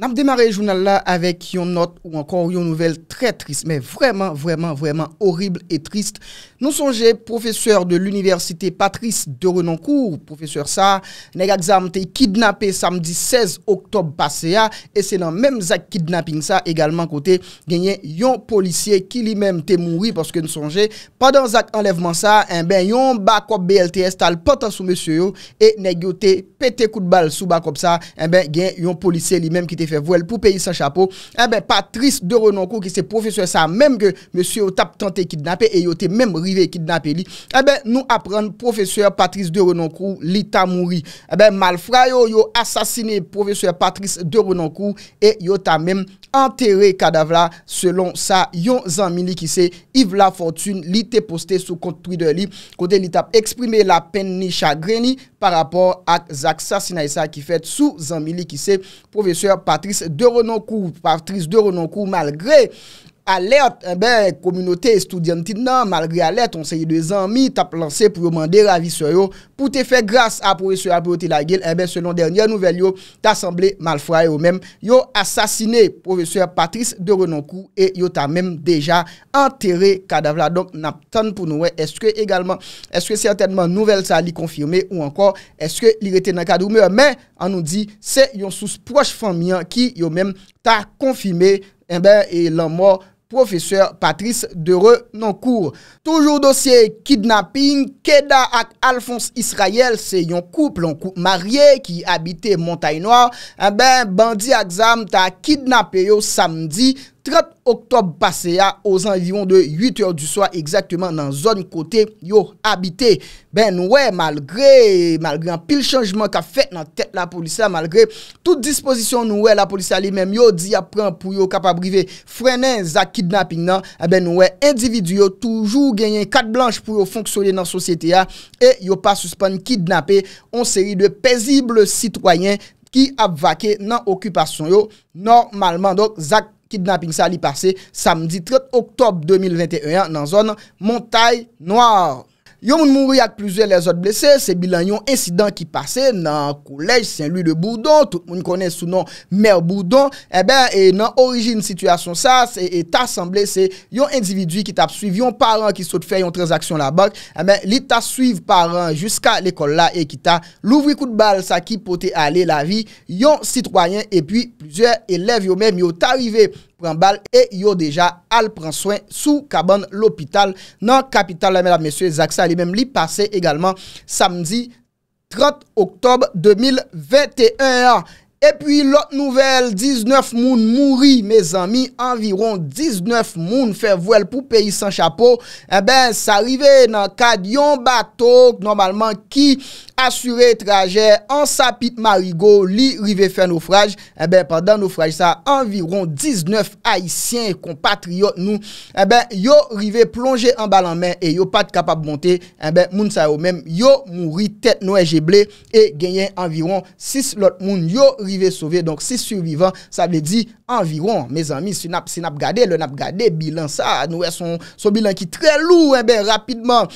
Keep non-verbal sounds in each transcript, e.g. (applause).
Nam demare jounal la avek yon not Ou ankon yon nouvel tre trist Men vreman vreman vreman orible et trist Nou sonje profeseur de l'universite Patrice de Renoncourt Profeseur sa Neg aksam te kidnapé samdi 16 oktober Pase ya E se nan menm zak kidnapping sa Egalman kote genyen yon polisye Ki li menm te moui Paske nou sonje Padan zak enlevman sa En eh ben yon bakop BLTS tal potan sou mesye yo E neg yo te pete kout bal sou bakop sa En eh ben genyen yon polisye li menm kite Fè vwèl pou peyi sa chapo eh Patrice de Renoncourt ki se professeur sa Mèm ke mèm si yo tap tante kidnapè E yo te mèm rive kidnapè li eh Nou apren professeur Patrice de Renoncourt Li ta mouri eh Malfrayo yo asasine professeur Patrice de Renoncourt E yo ta mèm Enterre kadavla Selon sa yon zanmini ki se Yvla Fortun li te poste sou kontri de li Kote li tap eksprime la pen ni chagreni par rapport à l'assassinat Sassinaïsa qui fait sous Zamili qui c'est professeur Patrice de Renoncourt. Patrice de Renoncourt, malgré alert, e eh ben, komunote estudianti nan, malgre alert, on se eh yi de zanmi tap lanse pou yon mande ravise yo pou te fe grase a profesor Abioti Lagil, e ben, se lon dernye nouvel yo ta semble malfraye yo men yo asasine profesor Patrice de Renoncou, e yo ta men deja enterre kada vla, donk nap tan pou nouwe, eske egalman eske certainman nouvel sa li konfirme ou ankon, eske eh li rete nan kado men, an nou di, se yon sous proche fanmian ki yo men ta konfime, e ben, e lan mor Profesor Patrice Dereu non kou. Toujou dosye kidnapping, Keda ak Alphonse Israel se yon kouplon koumarye ki abite Montaignois, e eh ben bandi aksam ta kidnape yo samdi, 30 oktob passe ya, oz anviron de 8 eur du swa, ekzaktman nan zon kote yo habite. Ben nou e, malgre, malgre an pil chanjman ka fet nan tet la polisa, malgre, tout dispozisyon nou e, la polisa li menm yo di apren pou yo kapabrive, frenen zak kidnapping nan, e eh ben nou e, individu yo toujou genyen kat blanche pou yo fonksyonen nan sosyete ya, e yo pa suspon kidnape, on seri de pezible sitwayen ki apvake nan okupasyon yo, normalman, donk zak kidnape, Kidnapping sa li pase samdi 30 oktob 2021 nan zon Montaigne Noir. Yon moun mouri ak pluzer les ot blese, se bilan yon insidan ki pase nan koulej, sen luy de Bourdon, tout moun konen sou non mer Bourdon, e ben nan orijin situasyon sa, se et asemble se yon individu ki tap suiv yon paran ki sot fe yon transaksyon la bank, e eh ben li tap suiv paran jiska l'ekol la e ki ta louvri kout bal sa ki pote ale la vi yon sitroyen epi pluzer elev yon men mi ot arrive. Prenbal e yo deja al pran soin sou kabon l'opital nan kapital la mèdame M. Zaksa. Li mèm li pase egalman samzi 30 oktob 2021. E pi lot nouvel, 19 moun mouri, me zanmi, anviron 19 moun fe vwel pou peyi san chapo, e eh ben sa rive nan kade yon batok normalman ki asure traje an sapit marigo li rive fe nou fraj, e eh ben pandan nou fraj sa anviron 19 haisyen e kompatriot nou, e eh ben yo rive plonje an balan men e yo pat kapab monte, e ben moun sa yo men yo mouri tet nou enjeble e genyen anviron 6 lot moun yo rive. Ve souve, donk se survivan, sa ve di Environ, me zanmi, se nap gade Le nap gade, bilan sa Sou bilan ki tre lou, e eh ben Rapidman,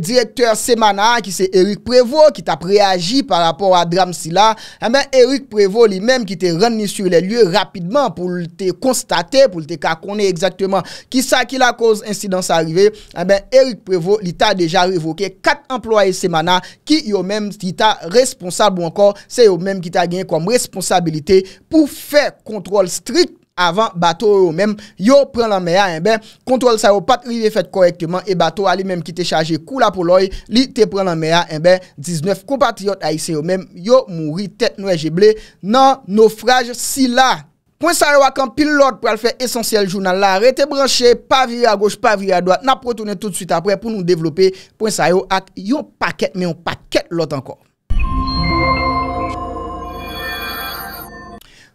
direkter Semana, ki se Erik Prevot Ki ta preagi par rapport a dramsila Eben, Erik Prevot li menm ki te Reni sur le lye rapidman pou Te konstate, pou te kakone Exactement, ki sa ki la koz Insidans arive, eben, eh Erik Prevot Li ta deja revoke, kat employe Semana, ki yo menm, li ta responsable Ou ankon, se yo menm ki ta genye kombre Pou fè kontrol strik avan bato yo mèm yo pren lan mè a en bè kontrol sa yo pat ri ve fèt korekteman e bato a li mèm ki te chaje kou la pou lòy li te pren lan mè a en bè 19 kompati yot a yse yo mèm yo mouri tet nou e jeble nan naufraje si la Poen sa yo ak an pil lot pou al fè esensyel jounal la re te branche pa viri a goch pa viri a doat na pou tounen tout süt apre pou nou devlopè poen sa yo ak yo paket mè yon paket lot ankor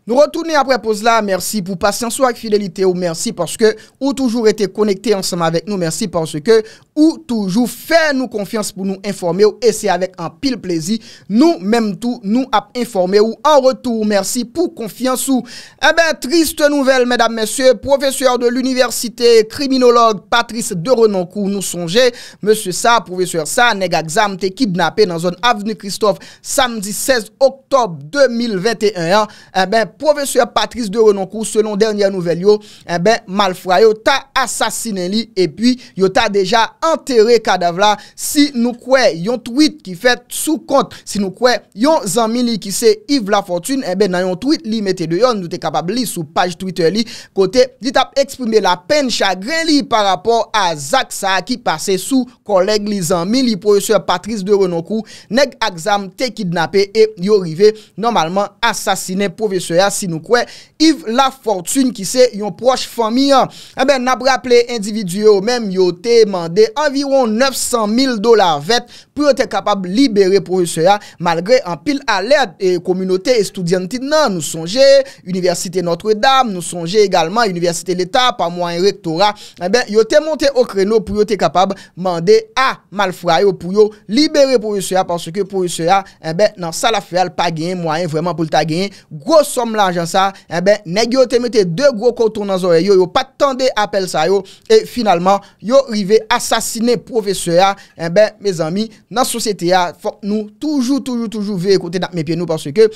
Nous retournons après pause là. Merci pour patience avec fidélité ou merci parce que ou toujours été connecté ensemble avec nous. Merci parce que ou toujours faire nous confiance pour nous informer et c'est avec un pile plaisir nous même tout nous a informer ou en retour merci pour confiance ou eh ben triste nouvelle mesdames messieurs professeur de l'université criminologue Patrice de Renoncourt nous songez... monsieur ça professeur ça nèg exam t'es kidnappé dans zone avenue Christophe samedi 16 octobre 2021 eh ben professeur Patrice de Renoncourt selon dernière nouvelle yo eh ben malfroyo t'a assassiné et puis yo t'a déjà Anterre kadev la, si nou kwe yon tweet ki fet sou kont, si nou kwe yon zanmi li ki se Yves Lafortune, ebe eh nan yon tweet li mette de yon, nou te kapab li sou page Twitter li, kote dit ap eksprime la pen chagren li par rapport a Zak Saha ki pase sou koleg li zanmi li, professeur Patrice de Renoncourt, neg aksam te kidnapé e yo rive normalman asasine professeur ya, si nou kwe Yves Lafortune ki se yon proche fami yon, ebe eh nap rapple individuye ou menm yo te mande anterre kadev la, si nou kwe yon tweet ki fet sou kont, si nou kwe yon zanmi li ki se Yves Lafortune, ebe nan yon tweet li mette de yon, nou te kapab li sou page Twitter li, kote dit ap environ 900 000 dolar vet pou yo te kapab libere pou yose ya, malgre an pil alèd, e komunote estudianti nan, nou sonje, universite Notre Dame, nou sonje egalman, universite l'Etat, pa mwen rektora, e ben, yo te monte okreno, pou yo te kapab mande a malfrayo, pou yo libere pou yose ya, panse ke pou yose ya, e ben, nan sa la fèal, pa gen, mwen, vwèman pou lta gen, gros som lanjan sa, e eh ben, neg yo te mete de gros kontoun nan zore, yo yo patande apel sa yo, e finalman, yo rive asasine pou yose ya, e ben, me zami, nan sosyete ya, fok nou toujou, toujou, toujou ve ekote nan mèpè nou, porsè ke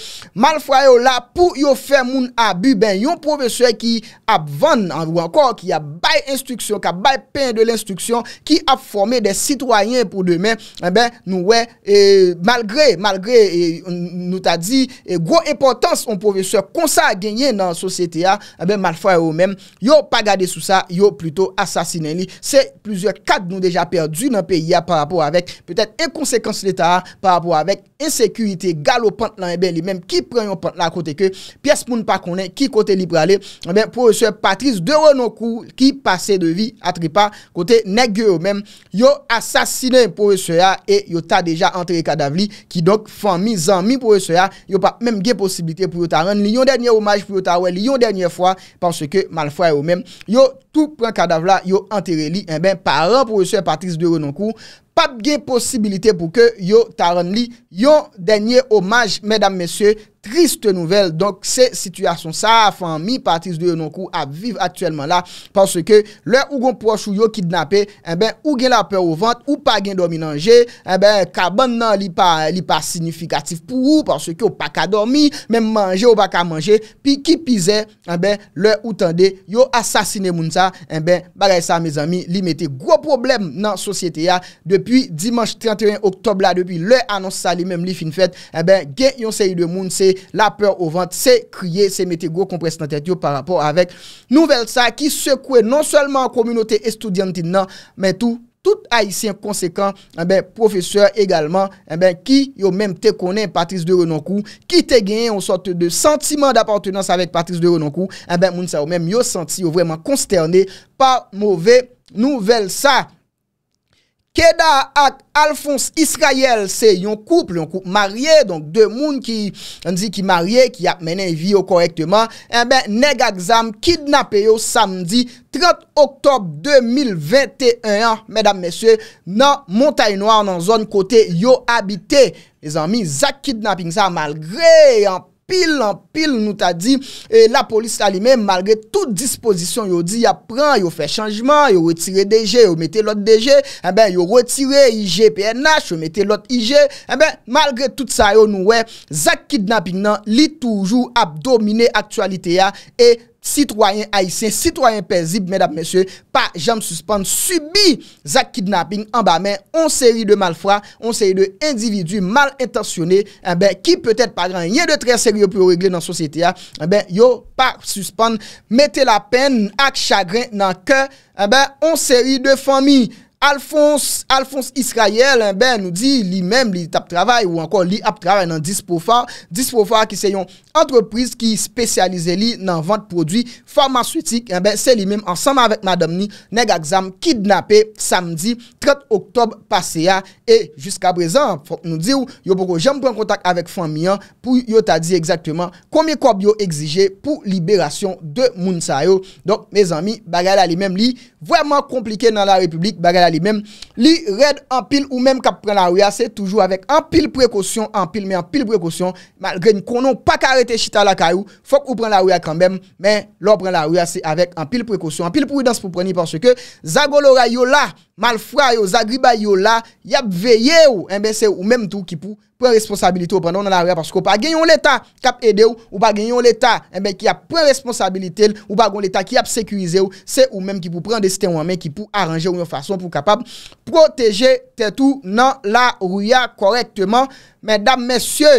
mal fwa yo la pou yo fè moun abu, ben yon professeur ki ap vèn an wakor, ki ap bay instruksyon, ki ap bay pen de l'instruksyon, ki ap fòmè de sitwoyen pou demè, eh ben nou wè eh, malgrè, malgrè, eh, nou ta di, gros importans yon professeur konsa genye nan sosyete ya, ben mal fwa yo mèm, yo pa gade sou sa, yo pluto asasine li, se plusieurs kat nou deja perdu nan pè ya par rapport avèk, pè tèt E konsekans l'Etat par rapport avek insekurite galopant lan e eh ben li men. Ki pren yon pant lan kote ke pias moun pa konen. Ki kote li prale. E eh ben pwosye Patrice de Renoncourt ki pase de vi atripa kote negye ou men. Yo asasine yon pwosye ya. E yo ta deja antere kadav li. Ki donk fanmi zanmi pwosye ya. Yo pa menm gen posibilite pou yon ta ren. Li yon denye eh omaj pou yon ta ren. Li yon denye fwa. Pwosye ke mal fwa e ou men. Yo tou pren kadav la. Yo antere li. E ben paran pwosye Patrice de Renoncourt. apge posibilite pou ke yo taron li sa. yon denye omaj mesdame mesye triste nouvel donk se situasyon sa fanmi patis de Yononkou ap viv aktuelman la panse ke le ou gon pochou yon kidnape en eh ben ou gen la pe ou vant ou pa gen dormi nanje en eh ben kaban nan li pa li pa signifikatif pou ou panse ke ou pa ka dormi men manje ou pa ka manje pi ki pize en eh ben le ou tende yon asasine mounsa en ben bagay sa mes ami li mette gro problem nan sosyete ya depi dimanche 31 oktob la depi le anons sale Mwen li fin fèt, eh gen yon seyi de moun se, la peur ou vant, se kriye, se mette go kompres nan tet yo par rapport avek nouvel sa ki sekwe non selman komunote estudiantin nan, men tou tout haisyen konsekant, eh profeseur egalman, eh ki yo menm te konen Patrice de Renoncou, ki te gen yon sort de sentiman d'aportenans avek Patrice de Renoncou, moun se yo menm yo senti yo vweman konsterni, pa mouve nouvel sa. Keda ak Alfonso Israel se yon kouple, yon kouple marye, donk de moun ki yon di ki marye, ki ap menen eh yon viyo korekteman, enbe negak zanm kidnap yo samdi 30 oktob 2021 an, medam mesye, nan Montaigne Noir, nan zon kote yo habite. E zanmi, zak kidnap yon zanm malgre yon pasman, Pil an pil nou ta di la polis tali men malgre tout disposition yo di ya pran, yo fe chanjman, yo retire DG, yo mette lot DG, eh yo retire IGPNH, yo mette lot IG, eh malgre tout sa yo nou we, zak kidnaping nan li toujou ap domine aktualite ya e fè. Citroyen haïsien, citroyen pezib, mèdap mèsyè, pa jam suspande, subi zak kidnapping, amba mè, on seri de malfra, on seri de individu malintensionè, ki eh pè tèt pa gran, yè de trè seri eh yo pou regle nan sosyete ya, yo pa suspande, mette la pen ak chagrin nan kè, on seri de fami. Alfonso Israël nou di li mèm li tap travè ou ankon li ap travè nan dispo far dispo far ki se yon entreprise ki spesyalize li nan vant prodwi farmaceutik, se li mèm ansanm avèk madam ni negakzam kidnapè samdi 30 oktob pase ya e jiska brezan nou di ou yo boko jèm pren kontak avèk fami an pou yo ta di ekzaktèman komi kob yo egzije pou liberasyon de moun sayo donk me zami bagala li mèm li vèman komplike nan la republik bagala Li mèm li red anpil ou mèm kap pren la ouya Se toujou avèk anpil prekosyon Anpil mèm anpil prekosyon Malgré n konon pa karete chita la kayou Fòk ou pren la ouya kran mèm Mèm lò pren la ouya se avèk anpil prekosyon Anpil prou dans pou preni Pansè ke Zagolo Rayo la mal fwa yo, zagriba yo la, yap veye ou, enbe eh se ou menm tou ki pou pren responsabilite ou prendon nan la rouya, pasko pa genyon l'Etat kap ede ou, ou pa genyon l'Etat, eh enbe ki ap pren responsabilite ou bagon l'Etat ki ap sekurize ou, se ou menm ki pou pren desten wame, ki pou aranje ou yon fason pou kapab, proteje te tou nan la rouya korektman. Medam, mesye,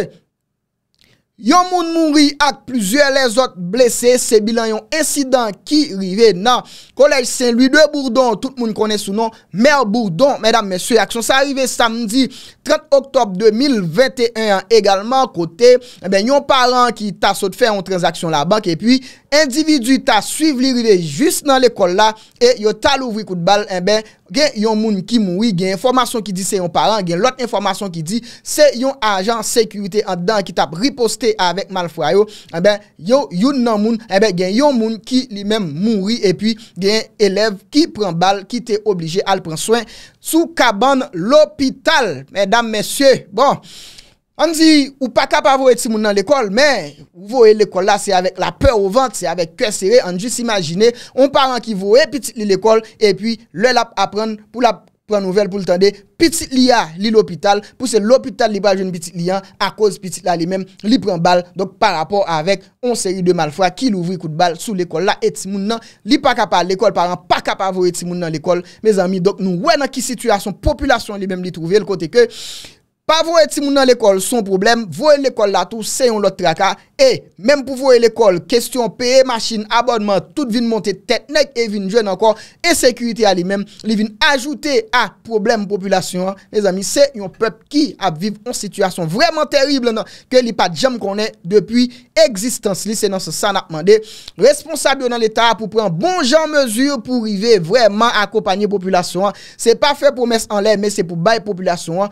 Yon moun moun ri ak plusieurs les ot blese, se bilan yon insidan ki rive nan. Kolej Saint-Louis de Bourdon, tout moun kone sou non, mer Bourdon, mèdam mèsyou. Aksyon sa rive samdi 30 oktob 2021, egalman kote, yon paran ki ta sot fe yon transaksyon la bank, e pi individu ta suiv li rive jist nan l'ekol la, e yo tal ouvri kout bal, e eh ben... gen yon moun ki moui, gen informasyon ki di se yon paran, gen lot informasyon ki di se yon ajan sekurite andan ki tap riposte avèk mal fwayo, e eh ben, yon yon nan moun, e ben gen yon moun ki li mèm moui, e pi gen elev ki pren bal, ki te oblige al pren soin, sou kaban l'opital, mèdam mèsyè, bon! An di, ou pa kapavou eti moun nan l'ekol, men, vou e l'ekol la, se avek la peur ou vante, se avek kese re, an di s'imagine, on paran ki vou e piti li l'ekol, epi, le la apren, pou la pran nouvel, pou l'tande, piti li a li l'opital, pou se l'opital li pa joun piti li an, a koz piti la li men, li pren bal, dok par rapport avek, on se yi de mal fwa, ki l'ouvri kou de bal sou l'ekol la, eti moun nan, li pa kapavou l'ekol, paran, pa kapavou eti moun nan l'ekol, mes ami, dok nou wè nan ki situasyon, Pa vou eti moun nan l'ekol, son problem, vou eti l'ekol la tou, se yon lot traka, e, menm pou vou eti l'ekol, kestyon, peye, machin, abonman, tout vin monte teknik, e vin jwen ankon, e sekuriti a li menm, li vin ajoute a problem populasyon, les amis, non, bon se yon pep ki ap viv an sityasyon vremen terrible nan, ke li pa djem konen depuy eksistans li, se nan se san akman de, responsabyo nan l'Etat pou pren bon jan mesur pou rive vremen akopanyen populasyon, se pa fe promes anle, me se pou bay populasyon,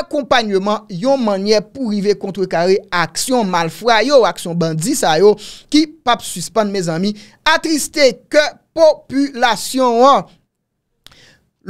akompanyeman yon manye pou rive kontre kare aksyon malfrayo, aksyon bandi sayo ki pap suspande, mes ami, a triste ke populasyon an.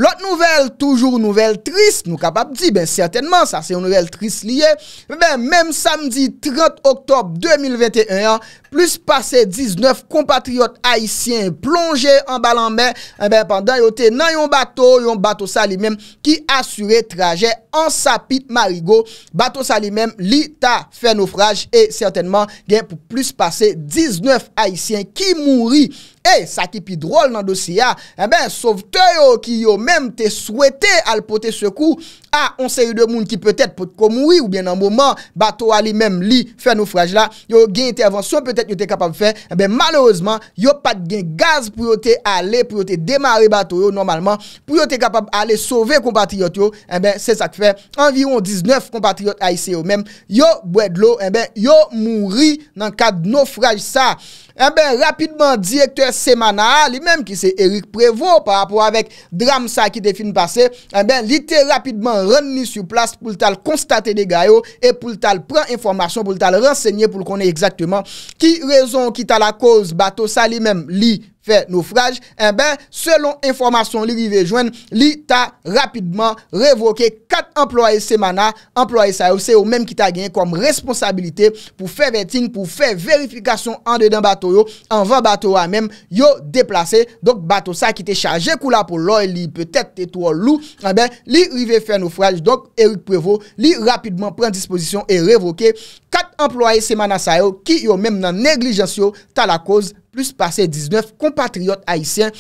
Lot nouvel, toujou nouvel trist, nou kapap di, ben certainman sa se yon nouvel trist liye, bebe, menm samdi 30 oktob 2021 an, plus pase 19 kompatriot haisyen plonge en balanmen, en eh ben pandan yo te nan yon bato, yon bato sa li menm ki asure traje en sapit marigo, bato sa li menm li ta fe noufraj, e certainman gen pou plus pase 19 haisyen ki mouri, eh, e sa ki pi drol nan dosiya, en eh ben sovte yo ki yo menm te swete al pote sekou, A, on se yu de moun ki pwetet pou tko moui ou bien nan mouman, batou a li menm li fè noufraj la, yo gen intervansyon pwetet yo te kapab fè, en ben malerouzman, yo pat gen gaz pou yo te ale, pou yo te demare batou yo normalman, eh pou yo te kapab ale sove kompatriyot yo, en ben se sak fè, anviron 19 kompatriyot a isè yo menm, yo bwè glou, en eh ben yo mouri nan kad noufraj sa. E ben, rapidman, direktor Semana, li menm ki se Erik Prevot, pa rapor avek dramsa ki de film pase, e eh ben, li te rapidman renni sou plas pou l tal konstate de gayo, e pou l tal pren informasyon, pou l tal rensegne pou l konen exactement ki rezon ki ta la koz bato sa li menm, li menm. Fè nou fraj. En eh ben, selon informasyon li rive joen, li ta rapidman revoke kat employe semana. Employe sa yo, se yo menm ki ta genye kom responsabilite pou fè vetin, pou fè verifikasyon ande den bato yo, anvan bato yo a menm, yo deplase. Dok bato sa ki te chaje kou la pou lò, li peutet te tou ou lou. En eh ben, li rive fè nou fraj. Dok Erik Prevot, li rapidman pren disposisyon e revoke kat employe semana sa yo, ki yo menm nan neglijansyo ta la koz fè. plus passe 19 compatriote haisyen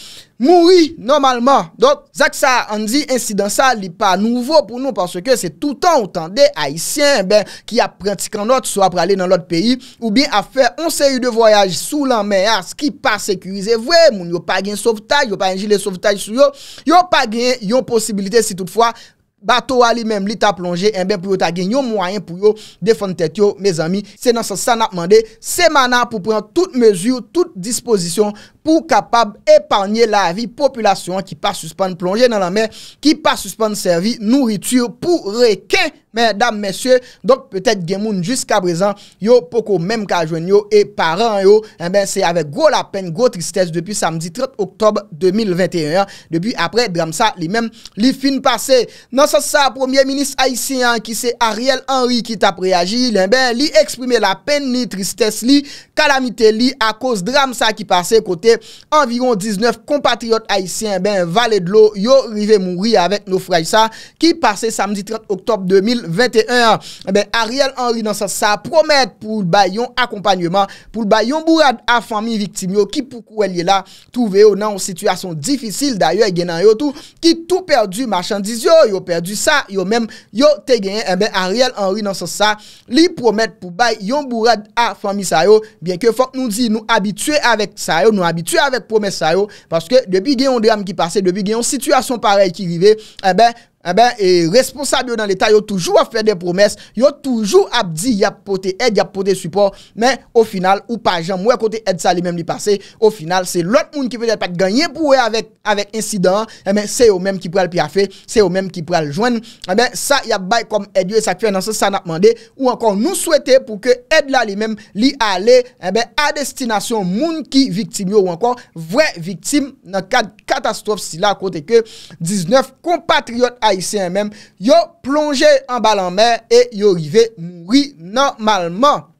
mouri normalman. Don, zak sa anzi insidansa li pa nouvo pou nou panso ke se toutan otan de haisyen ki ap prantik anot, sou ap prale nan lot peyi, ou bin ap fè on seri de voyaj sou lan men as ah, ki pa sekurize vwe, moun yo pa gen sovtaj, yo pa enji le sovtaj sou yo, yo pa gen yo posibilite si toutfwa Bato wali menm li ta plonje, enbe pou yo ta genyo mwayen pou yo defante te yo, me zami. Se nan sa san apmande, semanan pou pren tout mesur, tout disposisyon pou kapab eparnye la vi populasyon ki pa suspande plonje nan la mer, ki pa suspande servi, nouritur pou reken. mèdame, mèsyè, donk pètèd gemoun jiska brezan, yo, poko mèm kajwen yo, e paran yo, en eh ben, se avek gro la pen, gro tristès depi samdi 30 oktob 2021, depi apre, dramsa, li mèm li fin pase. Nansan sa, premier minis haisyen, ki se Ariel Henry, ki tap reagi, lèm eh ben, li eksprime la pen ni tristès li, kalamite li, a kos dramsa ki pase, kote, anviron 19 kompatriot haisyen, eh ben, valèd lo, yo, rive mouri, avèk nou frajsa, ki pase samdi 30 oktob 2000, 21, e bè Ariel Henry nan sa sa promet pou l'bay yon akompanyement, pou l'bay yon bourad a fami viktim yo ki pou kou el ye la touve yo nan yon situasyon difisil da yo e gen nan yo tou ki tou perdu marchandiz yo, yo perdu sa, yo men yo te gen, e bè Ariel Henry nan sa sa li promet pou l'bay yon bourad a fami sa yo bien ke fok nou di nou abitue avèk sa yo nou abitue avèk promè sa yo paske debi gen yon dram ki pase, debi gen yon situasyon parel ki vive, e eh bè Eh responsable yo nan l'Etat, yo toujou a fè de promès, yo toujou ap di y ap pote ed, y ap pote support men, ou final, ou pajan, mwen kote ed sa li men li pase, ou final, se lot moun ki vè de pat ganyen pou wè avèk insidan, se yo men ki pral pi a fè se yo men ki pral jwen sa, y ap bay kom ed yo, sa kwen nan se sa nan ap mande, ou ankon nou souwete pou ke ed la li men li ale eh a destinasyon moun ki viktim yo, ou ankon vwè viktim nan katastrof si la kote ke 19 compatriot a Yon plonje an balan mer E yon rive mwi normalman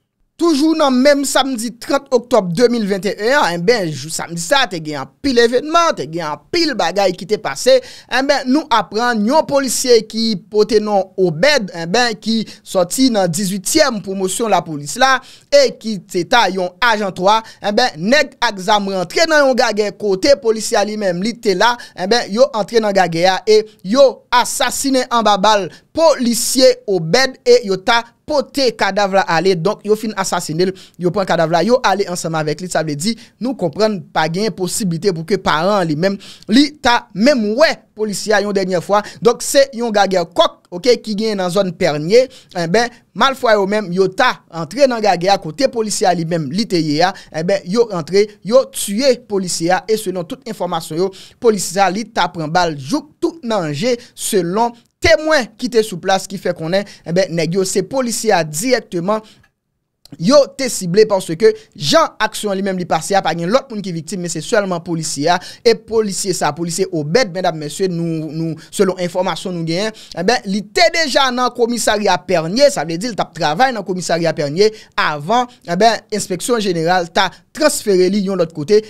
Toujou nan menm samdi 30 oktob 2021, en eh ben jou samdi sa te gen an pil evenman, te gen an pil bagay ki te pase, en eh ben nou apren yon polisye ki pote nan Obed, en eh ben ki soti nan 18e promosyon la polis la, e ki teta yon ajan 3, en ben neg aksam rentre nan yon gage kote polisya li menm li te la, en ben yo rentre nan gage ya e yo asasine an babal. Polisye ou bed e yo ta pote kada vla ale. Donk yo fin asasine l, yo pon kada vla. Yo ale ansama vek li. Sa vle di nou kompran pa genye posibite pou ke paran li men. Li ta memwe polisya yon denye fwa. Donk se yon gage kok ki genye nan zon pernye. E eh ben, mal fwa yo men. Yo ta entre nan gage a kote polisya li men. Li te ye a. E eh ben, yo entre. Yo tue polisya. E selon tout informasyon yo, polisya li ta pren bal. Jouk tout nanje selon... Tèmwen ki te sou plas ki fe konen, ebe eh negyo se polisiya direktman Yo te sible panse ke jan aksyon li menm li pase ya, pa gen lot moun ki viktim, men se selman polisi ya, e polisi sa, polisi obet, mèdap mèsye, selon informasyon nou gen, eh li te deja nan komissariya pernye, sa mèdil tap travay nan komissariya pernye, avan, inspeksyon jeneral ta transfere li yon lot kote,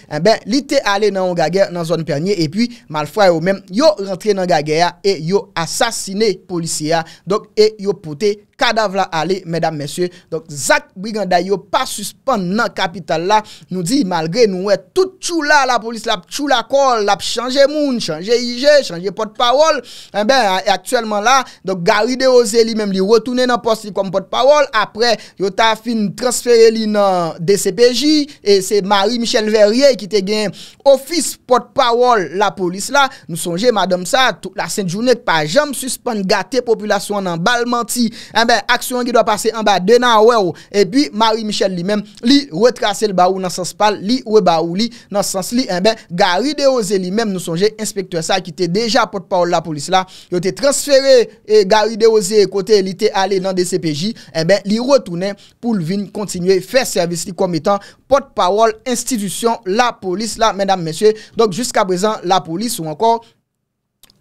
li te ale nan o gagè, nan zon pernye, e pi, mal fwa yo menm, yo rentre nan gagè ya, e yo asasine polisi ya, donk, e yo pote kwenye, Kada vla alè, mèdam mèsyè, zak wigan da yo pa suspande nan kapital la, nou di, malgré nou wè tout chou la la polis, lap chou la kol, lap chanje moun, chanje IG, chanje potpawol, mè eh ben, aktuellement la, do garide o zè li, mèm li rotounen nan posti kom potpawol, apre, yo ta fin transfer li nan DCPJ, e se Marie-Michelle Verrier, ki te gen ofis potpawol la polis la, nou sonje, madame sa, tout la sènte jounèk pa jèm suspande, gâte populasyon nan balmenti, mè, eh Aksyon ki doa pase an ba denan wè ou E pi Marie-Michel li men Li wetrase l ba ou nan sens pal Li we ba ou li nan sens li E ben gari de oze li men nou sonje Inspekteur sa ki te deja potpawol la polis eh, eh la Yo te transfere e gari de oze E kote li te ale nan de CPJ E ben li retounen pou l vin Kontinue fè servis li komitant Potpawol institisyon la polis la Mèdame mèsyè Donk jusqu aprezen la polis ou ankon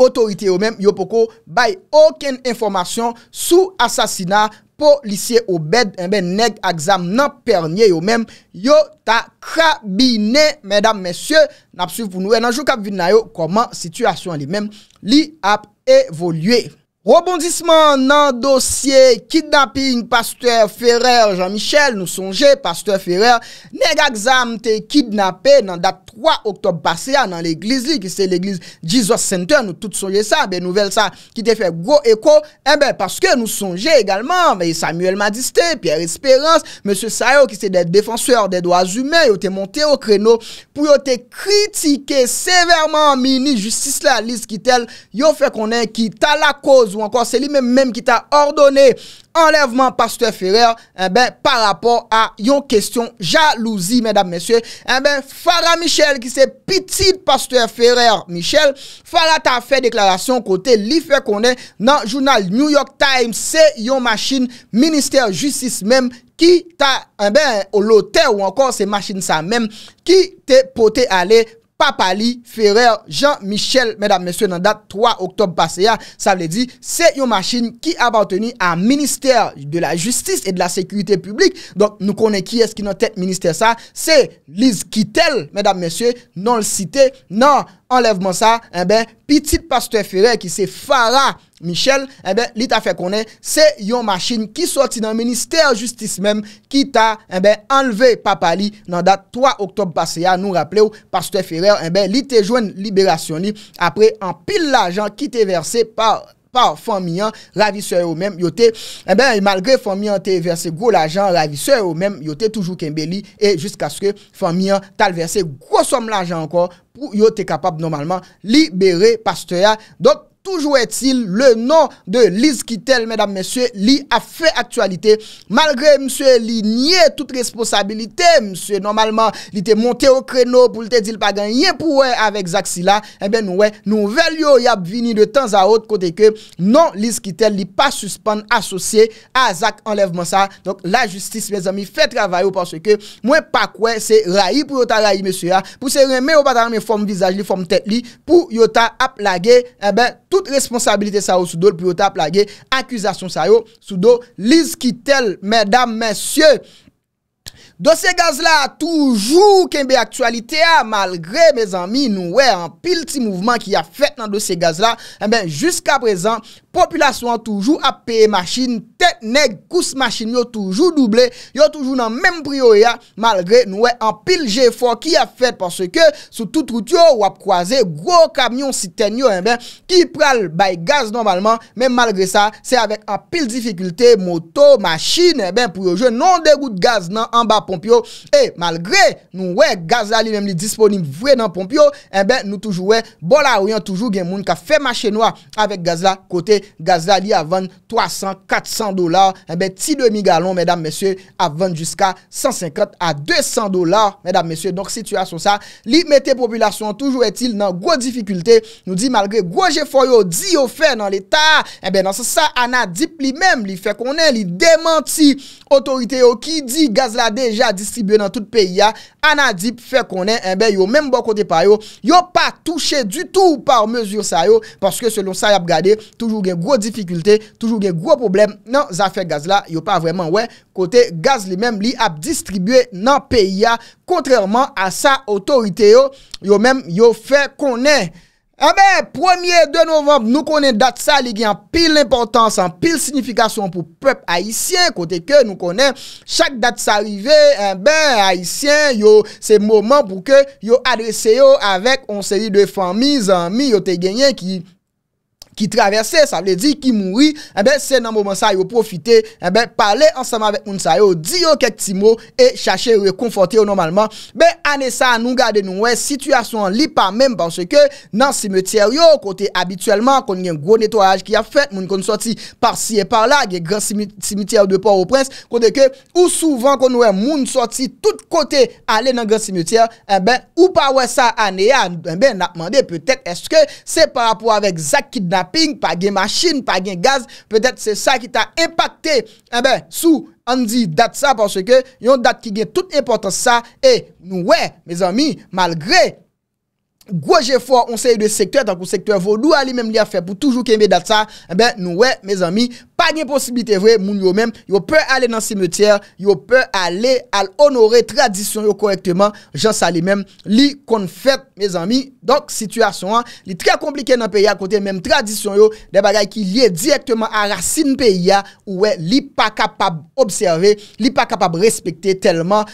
Otorite yo mèm yo poko bay oken informasyon sou asasina polisye yo bed eh enbe neg aksam nan pernye yo mèm yo ta kabine. Mèdam, mèsyè, napsu vounwe nanjou eh, kabine yo koman situasyon li mèm li ap evolye. rebondisman nan dosye kidnaping pasteur Ferrer Jean-Michel nou sonje pasteur Ferrer nega gzam te kidnapen nan dat 3 oktob basea nan l'eglis li ki se l'eglis Jesus Center nou tout sonje sa nouvel sa ki te fe gro eko ebe eh paske nou sonje egalman Samuel Madiste, Pierre Esperance M. Sayo ki se defanseur de doaz humen yo te monte o kreno pou yo te kritike severman mini justice la list ki tel yo fe konen ki ta la koz Ou ankon se li mèm mèm ki ta ordonè enlèvman Pasteur Ferrer eh Par rapport a yon kestyon jalouzi mèdame mèsye eh Fara Michel ki se piti Pasteur Ferrer Fara ta fè deklarasyon kote li fè konè nan jounal New York Times Se yon machin minister justice mèm ki ta O eh lotè ou ankon se machin sa mèm ki te pote ale Papali, Ferrer, Jean-Michel, mesdames, mesdames, nan dat 3 octobre passe ya, ah, sa vle di, se yon machine ki abarteni an minister de la justice et de la sécurité publique, donk nou konen ki eski nan tet minister sa, se Liz Kittel, mesdames, mesdames, nan l site, nan enlèveman sa, en eh ben, pitit Pasteur Ferrer, ki se fara, Michel, en eh ben, li ta fè konen, se yon machin, ki sorti nan Ministère Justice même, ki ta, en eh ben, enlevé papali, nan dat 3 Octobre passé ya, nou rappele ou, Pasteur Ferrer, en ben, li te jwen liberasyon li, apre, an pil la jan, ki te verse, pa, Par Fominan, ravi sè yo mèm, yo te, e ben, malgre Fominan te verse gwo la jan, ravi sè yo mèm, yo te toujou kembeli, e jisk aske Fominan talverse gwo som la jan ankon, pou yo te kapab normalman libere pastoya. Donk, Toujou etil, le nan de Liz Kittel, mèdam mèsyè, li a fè aktualité. Malgré msè, li nye tout responsabilité, msè, normalman, li te monte au créneau pou li te dilpa ganyen pou wè avèk Zak Sila, e eh bè nou wè, nou vel yo yap vini de tans a hot kote kè nan Liz Kittel, li pa suspande asosye a Zak enlèvman sa. Donk la justice, mèz ami, fè travayou porsè kè, mwen pak wè, se raï pou yota raï, mèsyè ya, pou se remè ou patan mè fòm vizaj li, fòm tèt li, pou yota aplage, e eh bè Tout responsabilité sa ou sou do, le puyotard plagué, accusation sa ou sou do, lise qui telle, mesdames, messieurs. Do ah, eh se oh, eh gaz la, toujou kenbe aktualite a, malgre, me zanmi, nou e an pil ti mouvman ki a fet nan do se gaz la, e ben, jiska prezant, populasyon toujou ap peye machin, teknek kous machin yo toujou double, yo toujou nan menm priyo e a, malgre, nou e an pil je fò ki a fet, porsè ke, sou tout rout yo wap kwaze, gro kamyon siten yo, e ben, ki pral bay gaz normalman, men malgre sa, se avek an pil difikulte, moto, machin, e ben, pou yo je non de gout gaz nan an bapo, Pompio, e malgre nou we Gazla li menm li disponim vwe nan Pompio e eh ben nou toujou we, bola ou yon toujou gen moun ka fe machenoa avek Gazla, kote Gazla li avan 300-400 dolar, e ben ti demi galon, menam mesye, avan jiska 150-200 dolar menam mesye, donk situasyon sa li mette populasyon toujou etil nan gro dificulte, nou di malgre gro jefoy yo di yo fe nan l'Etat e eh ben nan se sa, anadip li menm li fe konen, li dementi otorite yo ki di Gazla DJ A distribuye nan tout peyi ya Anadip fe konen Yon menm bon kote pa yo Yon pa touche du tou Ou pa o mezur sa yo Paske selon sa yap gade Toujou gen gro dificulte Toujou gen gro problem Nan zafek gaz la Yon pa vreman we Kote gaz li menm li A distribuye nan peyi ya Kontrèrman a sa otorite yo Yon menm yo fe konen An eh ben, 1er 2 novem, nou konen dat sa li gen an pil l'importans, an pil signifikasyon pou pep Haitien. Kote ke nou konen, chak dat sa rive, an eh ben Haitien, yo se momen pou ke yo adrese yo avèk on seri de fami, zanmi, yo te genyen ki... Ki traverse, sa vle di ki moui eh Se nan mouman sa yo profite Parle ansama vek moun sa yo Di yo kek ti mou E chache rekonforte yo normalman Ben ane sa nou gade nou we Sityasyon li pa men Parce ke nan simetyer yo Kote abituellement kon gen gwo netoraj Ki a fet moun kon sorti Par si e par la Gen gran simetyer de por o prens Kote ke ou souvan kon nou we Moun sorti tout kote Ale nan gran simetyer eh Ben ou pa we sa ane ya eh Mwen apmande peutet eske Se par rapport avek Zakidna Pag gen machine, pag gen gaz, peut-être c'est ça qui t'a impacté. Eh ben, sous, on dit dat ça parce que yon dat ki gen tout important ça. Eh, nou wè, mes amis, malgré gouajé fò, on se y de sektouè, takou sektouè vò, nou alimèm li a fè pou toujou ki enbe dat ça. Eh ben, nou wè, mes amis. Nye posibite vwe moun yo men Yo pe ale nan simetere Yo pe ale al onore tradisyon yo korekteman Jan sa li men Li kon fet me zami Donk situasyon an Li tre komplike nan periya kote men Tradisyon yo De bagay ki liye direkteman an rasin periya Ou we li pa kapab observe Li pa kapab respekte Telman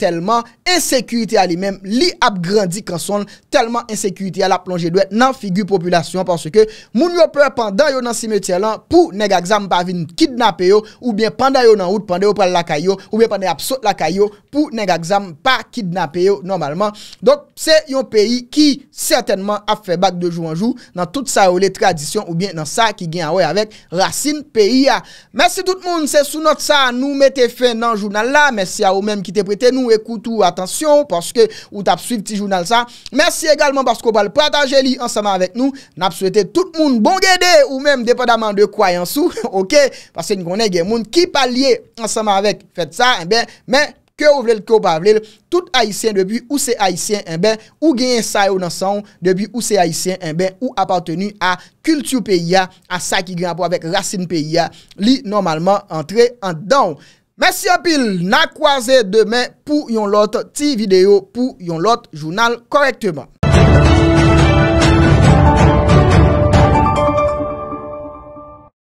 Telman Ensekuiti a li men Li ap grandi kanson Telman ensekuiti a la plonje Dwe nan figu populasyon Panswe ke moun yo pe Pendan yo nan simetere lan Pou nega gzamba Avine kidnap yo Ou bien panda yo nan out Panda yo prende lakay yo Ou bien panda yo ap sot lakay yo Pou neg aksam Pa kidnap yo normalman Donk se yon peyi ki Sertenman ap fe bak de jou anjou Nan tout sa ou le tradisyon Ou bien nan sa ki gen awe Awek rasin peyi ya Mersi tout moun Se sou not sa Nou mette fe nan jounal la Mersi a ou menm ki te prete Nou ekout ou Atensyon Porske ou tap suiv ti jounal sa Mersi egalman Porske ou bal prata jeli Anseman avek nou Nap souwete tout moun Bon gede Ou menm depadaman de kwayansou Ha (laughs) Ok, pase ni konen gen moun ki pa liye anseman vek fet sa en ben, men ke ou vlel, ke ou pa vlel, tout Haitien debi ou se Haitien en ben, ou gen sa yo nan san, debi ou se Haitien en ben, ou apatenu a kultiou peyi ya, a sa ki gen anpo avèk rasin peyi ya, li normalman entre an don. Mèsi apil, na kwa zè demè pou yon lot ti video, pou yon lot jounal korektèman.